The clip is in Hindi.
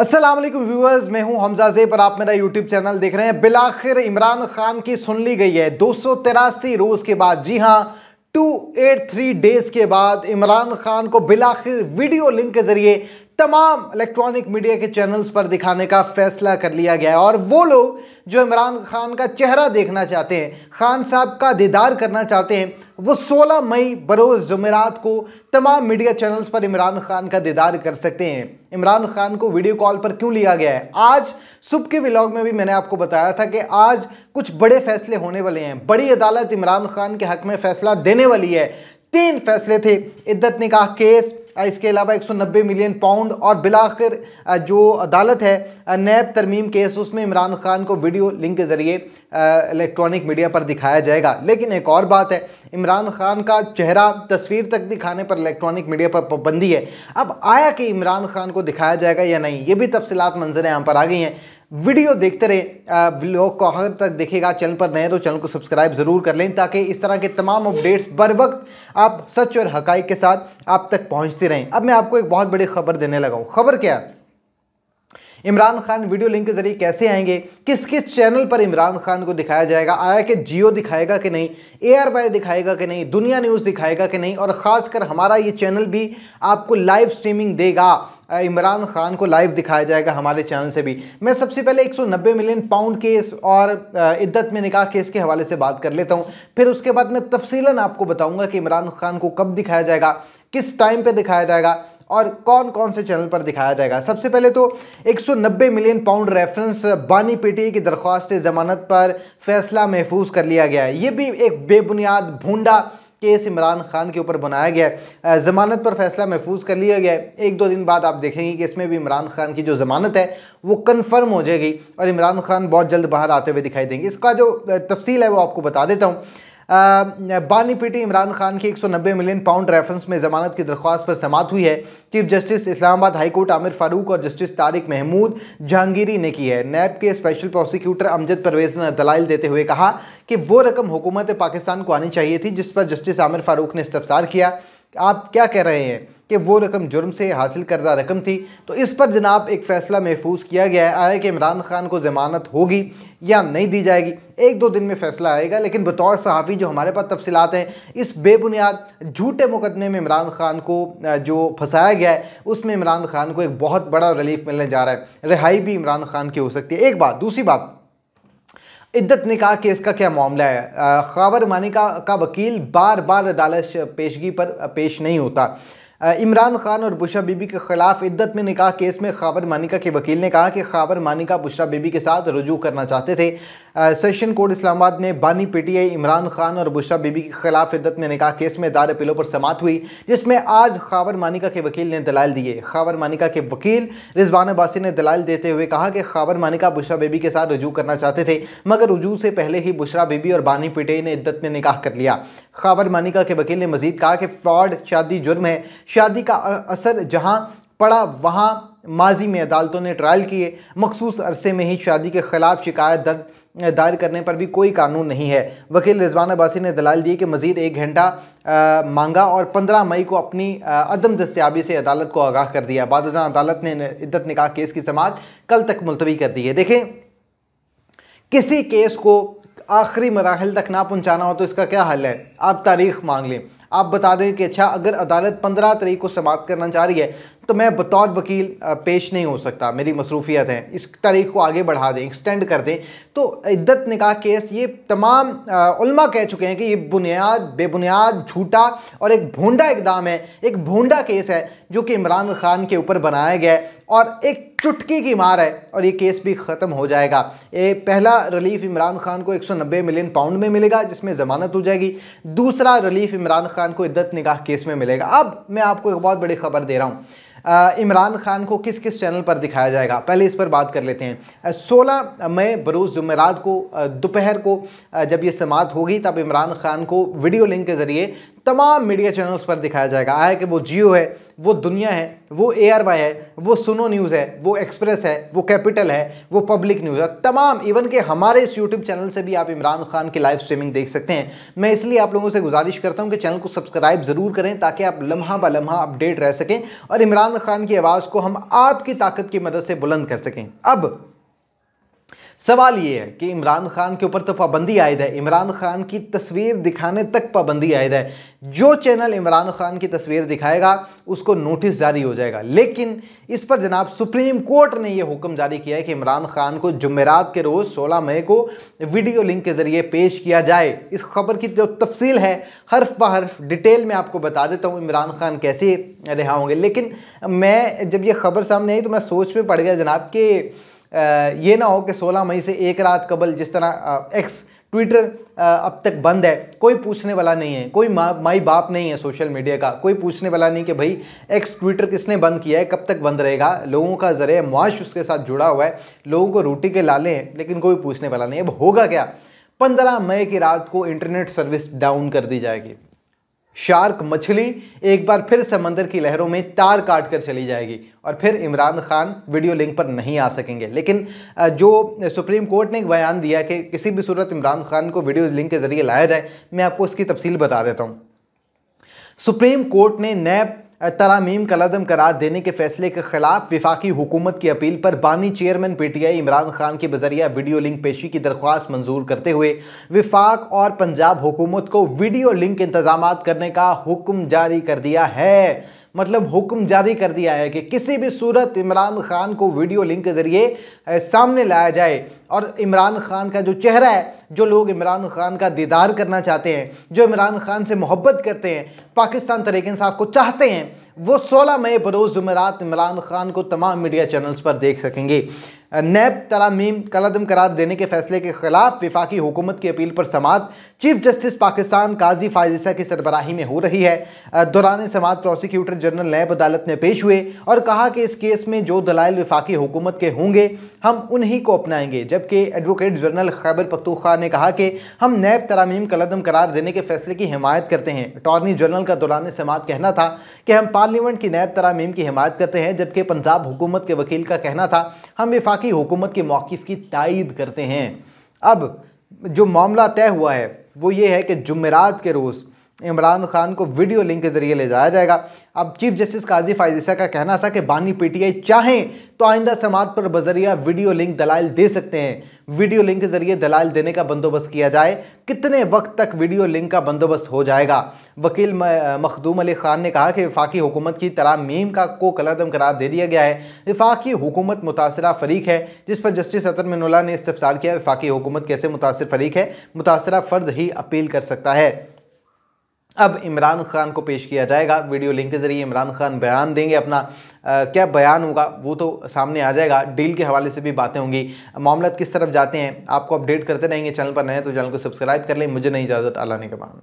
असलम व्यूअर्स मैं हूं हमजा जेब और आप मेरा यूट्यूब चैनल देख रहे हैं बिलाखिर इमरान खान की सुन ली गई है दो रोज़ के बाद जी हां 283 डेज़ के बाद इमरान खान को बिलाखिर वीडियो लिंक के ज़रिए तमाम इलेक्ट्रॉनिक मीडिया के चैनल्स पर दिखाने का फैसला कर लिया गया है और वो लोग जो इमरान खान का चेहरा देखना चाहते हैं खान साहब का दीदार करना चाहते हैं वो 16 मई बरोज़ जमेरात को तमाम मीडिया चैनल्स पर इमरान खान का दीदार कर सकते हैं इमरान खान को वीडियो कॉल पर क्यों लिया गया है आज सुबह के व्लॉग में भी मैंने आपको बताया था कि आज कुछ बड़े फैसले होने वाले हैं बड़ी अदालत इमरान खान के हक में फैसला देने वाली है तीन फैसले थे इद्दत निकाह केस इसके अलावा 190 मिलियन पाउंड और बिलाखिर जो अदालत है नैब तरमीम केस उसमें इमरान खान को वीडियो लिंक के ज़रिए इलेक्ट्रॉनिक मीडिया पर दिखाया जाएगा लेकिन एक और बात है इमरान खान का चेहरा तस्वीर तक दिखाने पर इलेक्ट्रॉनिक मीडिया पर पाबंदी है अब आया कि इमरान खान को दिखाया जाएगा या नहीं ये भी तफसलत मंजर यहाँ पर आ गई हैं वीडियो देखते रहें लोग को आखिर तक देखेगा चैनल पर नए तो चैनल को सब्सक्राइब ज़रूर कर लें ताकि इस तरह के तमाम अपडेट्स बर वक्त आप सच और हकाइक के साथ आप तक पहुंचते रहें अब मैं आपको एक बहुत बड़ी खबर देने लगा हूँ खबर क्या है इमरान खान वीडियो लिंक के ज़रिए कैसे आएंगे किस किस चैनल पर इमरान खान को दिखाया जाएगा आया कि जियो दिखाएगा कि नहीं ए आर वाई दिखाएगा कि नहीं दुनिया न्यूज़ दिखाएगा कि नहीं और ख़ासकर हमारा ये चैनल भी आपको लाइव स्ट्रीमिंग देगा इमरान खान को लाइव दिखाया जाएगा हमारे चैनल से भी मैं सबसे पहले 190 मिलियन पाउंड केस और इद्दत में निकाह केस के हवाले से बात कर लेता हूँ फिर उसके बाद मैं तफसीला आपको बताऊँगा कि इमरान खान को कब दिखाया जाएगा किस टाइम पर दिखाया जाएगा और कौन कौन से चैनल पर दिखाया जाएगा सबसे पहले तो 190 मिलियन पाउंड रेफरेंस बानी पीटी की दरख्वास्त जमानत पर फैसला महफूज कर लिया गया है ये भी एक बेबुनियाद भूडा केस इमरान खान के ऊपर बनाया गया है ज़मानत पर फैसला महफूज कर लिया गया है एक दो दिन बाद आप देखेंगे कि इसमें भी इमरान खान की जो ज़मानत है वो कन्फर्म हो जाएगी और इमरान खान बहुत जल्द बाहर आते हुए दिखाई देंगे इसका जो तफसील है वो आपको बता देता हूँ बानी पीटी इमरान खान की 190 मिलियन पाउंड रेफरेंस में जमानत की दरख्वास्त पर समात हुई है chief justice Islamabad high court Aamir Farooq और जस्टिस तारिक महमूद जहांगीरी ने की है नैब के स्पेशल प्रोसिक्यूटर अमजद परवेज ने दलाइल देते हुए कहा कि वो रकम हुकूमत पाकिस्तान को आनी चाहिए थी जिस पर जस्टिस आमिर फारूक ने इस्तफसार किया आप क्या कह रहे हैं कि वो रकम जुर्म से हासिल करदा रकम थी तो इस पर जनाब एक फ़ैसला महफूज किया गया है आया कि इमरान खान को ज़मानत होगी या नहीं दी जाएगी एक दो दिन में फैसला आएगा लेकिन बतौर सहाफ़ी जो हमारे पास तफसीत हैं इस बेबुनियाद झूठे मुकदमे में इमरान खान को जो फंसाया गया है उसमें इमरान खान को एक बहुत बड़ा रिलीफ मिलने जा रहा है रिहाई भी इमरान खान की हो सकती है एक बात दूसरी बात इद्दत निकाह केस का क्या मामला है खबर मानी का, का वकील बार बार अदालत पेशगी पर पेश नहीं होता इमरान खान और बुशरा बीबी के ख़िलाफ़ इद्दत में निकाह केस में खाबर मानिका के वकील ने कहा कि खाबर मानिका बुशरा बीबी के साथ रजू करना चाहते थे सेशन कोर्ट इस्लामाबाद ने बानी पीटीआई इमरान खान और बुशरा बीबी के खिलाफ इद्दत में निकाह केस में दायर अपीलों पर समात हुई जिसमें आज खावर मानिका के वकील ने दलाल दिए खावर मानिका के वकील रिजवान अब्बासी ने दलाल देते हुए कहा कि खावर मानिका बुशरा बीबी के साथ रजू करना चाहते थे मगर रजू से पहले ही बुशरा बीबी और बानी पीटीआई ने हिदत में निकाह कर लिया खावर मानिका के वकील ने मजीद कहा कि फ्रॉड शादी जुर्म है शादी का असर जहाँ पड़ा वहाँ माजी में अदालतों ने ट्रायल किए मखसूस अरसे में ही शादी के खिलाफ शिकायत दर्ज दायर करने पर भी कोई कानून नहीं है वकील रिजवान अब्बासी ने दलाल दी कि मजीद एक घंटा मांगा और 15 मई को अपनी अदम दस्याबी से अदालत को आगाह कर दिया बाद अदालत ने इद्दत निकाह केस की समात कल तक मुलतवी कर दी है देखें किसी केस को आखिरी मराहल तक ना पहुँचाना हो तो इसका क्या हल है आप तारीख मांग लें आप बता दें कि अच्छा अगर अदालत पंद्रह तारीख को समाप्त करना चाह रही है तो मैं बतौर वकील पेश नहीं हो सकता मेरी मसरूफियत है इस तारीख को आगे बढ़ा दें एक्सटेंड कर दें तो इद्दत निकाह केस ये तमाम उलमा कह चुके हैं कि ये बुनियाद बेबुनियाद झूठा और एक भोंडा इकदाम है एक भोंडा केस है जो कि इमरान खान के ऊपर बनाया गया है और एक चुटकी की मार है और ये केस भी ख़त्म हो जाएगा ये पहला रिलीफ इमरान खान को 190 मिलियन पाउंड में मिलेगा जिसमें ज़मानत हो जाएगी दूसरा रिलीफ इमरान खान को इद्दत निगाह केस में मिलेगा अब मैं आपको एक बहुत बड़ी खबर दे रहा हूँ इमरान खान को किस किस चैनल पर दिखाया जाएगा पहले इस पर बात कर लेते हैं 16 मई बरूज जुमेरात को दोपहर को जब ये समात होगी तब इमरान खान को वीडियो लिंक के ज़रिए तमाम मीडिया चैनल्स पर दिखाया जाएगा आया कि वो जियो है वो दुनिया है वो ए आर वाई है वो सुनो न्यूज़ है वो एक्सप्रेस है वो कैपिटल है वो पब्लिक न्यूज़ है तमाम इवन के हमारे इस यूट्यूब चैनल से भी आप इमरान खान की लाइव स्ट्रीमिंग देख सकते हैं मैं इसलिए आप लोगों से गुजारिश करता हूँ कि चैनल को सब्सक्राइब ज़रूर करें ताकि आप लम्हा ब लम्हा अपडेट रह सकें और इमरान खान की आवाज़ को हम आपकी ताकत की मदद से बुलंद कर सकें अब सवाल ये है कि इमरान खान के ऊपर तो पाबंदी आयद है इमरान खान की तस्वीर दिखाने तक पाबंदी आयद है जो चैनल इमरान खान की तस्वीर दिखाएगा उसको नोटिस जारी हो जाएगा लेकिन इस पर जनाब सुप्रीम कोर्ट ने यह हुक्म जारी किया है कि इमरान खान को जुमेरात के रोज़ सोलह मई को वीडियो लिंक के ज़रिए पेश किया जाए इस खबर की जो तफसील है हर्फ ब हर्फ डिटेल में आपको बता देता हूँ इमरान खान कैसे रहा होंगे लेकिन मैं जब ये खबर सामने आई तो मैं सोच में पड़ गया जनाब कि ये ना हो कि 16 मई से एक रात कबल जिस तरह एक्स ट्विटर अब तक बंद है कोई पूछने वाला नहीं है कोई माँ माई बाप नहीं है सोशल मीडिया का कोई पूछने वाला नहीं कि भाई एक्स ट्विटर किसने बंद किया है कब तक बंद रहेगा लोगों का ज़रिए मुआश उसके साथ जुड़ा हुआ है लोगों को रोटी के लाले हैं लेकिन कोई पूछने वाला नहीं अब होगा क्या पंद्रह मई की रात को इंटरनेट सर्विस डाउन कर दी जाएगी शार्क मछली एक बार फिर समंदर की लहरों में तार काट कर चली जाएगी और फिर इमरान खान वीडियो लिंक पर नहीं आ सकेंगे लेकिन जो सुप्रीम कोर्ट ने एक बयान दिया कि किसी भी सूरत इमरान खान को वीडियो लिंक के ज़रिए लाया जाए मैं आपको इसकी तफसील बता देता हूँ सुप्रीम कोर्ट ने नैब तरामीम कलदम करार देने के फैसले के खिलाफ विफाकी हुकूमत की अपील पर बानी chairman P T I Imran Khan के बजरिया वीडियो लिंक पेशी की दरख्वास्त मंजूर करते हुए विफाक और पंजाब हुकूमत को वीडियो लिंक इंतजाम करने का हुक्म जारी कर दिया है मतलब हुक्म जारी कर दिया है कि किसी भी सूरत इमरान खान को वीडियो लिंक के ज़रिए सामने लाया जाए और इमरान खान का जो चेहरा है जो लोग इमरान खान का दीदार करना चाहते हैं जो इमरान खान से मोहब्बत करते हैं पाकिस्तान तरीके साहब को चाहते हैं वो सोलह मई बरोज़ जुमेरात इमरान खान को तमाम मीडिया चैनल्स पर देख सकेंगे नैब तरामीम कलदम करार देने के फैसले के खिलाफ विफाकी हुकूमत की अपील पर समात चीफ जस्टिस पाकिस्तान काजी फायजिसा की सरबराही में हो रही है दौरान समात प्रोसिक्यूटर जनरल नैब अदालत में पेश हुए और कहा कि इस केस में जो दलाइल विफाकी हुकूमत के होंगे हम उन्हीं को अपनाएंगे जब जबकि के एडवोकेट जनरल खैबर पख्तूखा ने कहा कि हम नैब तरामीम कलदम करार देने के फैसले की हमायत करते हैं अटॉर्नी जनरल का दौरान समात कहना था कि हम पार्लियामेंट की नैब तरामीम की हिमायत करते हैं जबकि पंजाब हुकूमत के वकील का कहना था हम विफाकी हुकूमत के मौक़ की तइद करते हैं अब जो मामला तय हुआ है वो ये है कि जमेरात के रोज़ इमरान खान को वीडियो लिंक के जरिए ले जाया जाएगा अब चीफ जस्टिस काजी फाइजिसा का कहना था कि बानी पीटीआई चाहें तो आइंदा समाज पर बजरिया वीडियो लिंक दलाल दे सकते हैं वीडियो लिंक के जरिए दलाल देने का बंदोबस्त किया जाए कितने वक्त तक वीडियो लिंक का बंदोबस्त हो जाएगा वकील मखदूम अली खान ने कहा कि विफाक़ी हुकूमत की मीम का को कलदम करार दे दिया गया है विफाकी हुकूमत मुतासर फरीक है जिस पर जस्टिस अतर मिनोला ने इस्तफसार किया विफाकी हुकूमत कैसे मुतासर फरीक है मुतासर फ़र्द ही अपील कर सकता है अब इमरान खान को पेश किया जाएगा वीडियो लिंक के ज़रिए इमरान खान बयान देंगे अपना आ, क्या बयान होगा वो तो सामने आ जाएगा डील के हवाले से भी बातें होंगी मामला किस तरफ जाते हैं आपको अपडेट करते रहेंगे चैनल पर नए तो चैनल को सब्सक्राइब कर लें मुझे नहीं इजाज़त अल्लाह ने कमान